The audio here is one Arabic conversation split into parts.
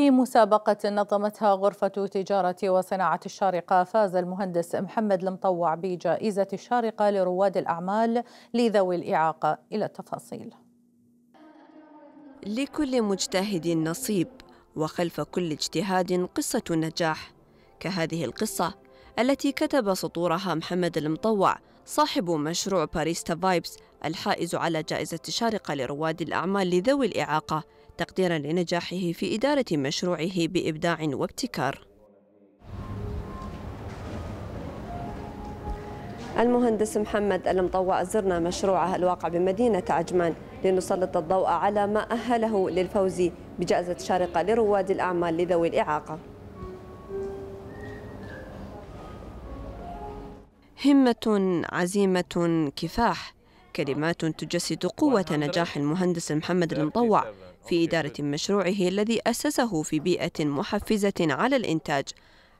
في مسابقة نظمتها غرفة تجارة وصناعة الشارقة فاز المهندس محمد المطوع بجائزة الشارقة لرواد الأعمال لذوي الإعاقة إلى التفاصيل لكل مجتهد نصيب وخلف كل اجتهاد قصة نجاح كهذه القصة التي كتب سطورها محمد المطوع صاحب مشروع باريستا فايبس الحائز على جائزة الشارقة لرواد الأعمال لذوي الإعاقة تقديرا لنجاحه في إدارة مشروعه بإبداع وابتكار المهندس محمد المطوع زرنا مشروعه الواقع بمدينة عجمان لنسلط الضوء على ما أهله للفوز بجائزة شارقة لرواد الأعمال لذوي الإعاقة همة عزيمة كفاح كلمات تجسد قوة نجاح المهندس محمد المطوع في إدارة مشروعه الذي أسسه في بيئة محفزة على الإنتاج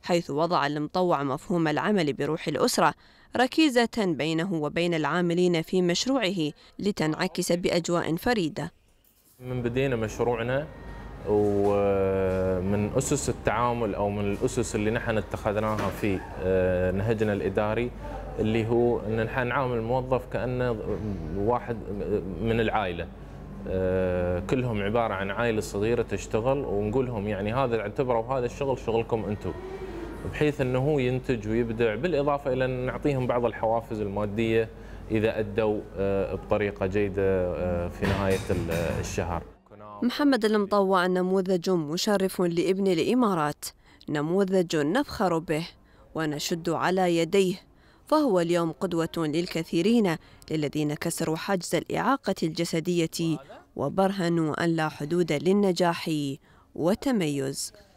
حيث وضع المطوع مفهوم العمل بروح الأسرة ركيزة بينه وبين العاملين في مشروعه لتنعكس بأجواء فريدة من بدينا مشروعنا ومن أسس التعامل أو من الأسس اللي نحن اتخذناها في آه، نهجنا الإداري اللي هو ان نحن نعامل الموظف كانه واحد من العائله آه، كلهم عباره عن عائله صغيره تشتغل ونقول لهم يعني هذا اعتبروا هذا الشغل شغلكم انتم بحيث انه هو ينتج ويبدع بالاضافه الى ان نعطيهم بعض الحوافز الماديه اذا ادوا آه، بطريقه جيده آه، في نهايه الشهر. محمد المطوع نموذج مشرف لابن الامارات، نموذج نفخر به ونشد على يديه فهو اليوم قدوة للكثيرين للذين كسروا حجز الإعاقة الجسدية وبرهنوا أن لا حدود للنجاح والتميز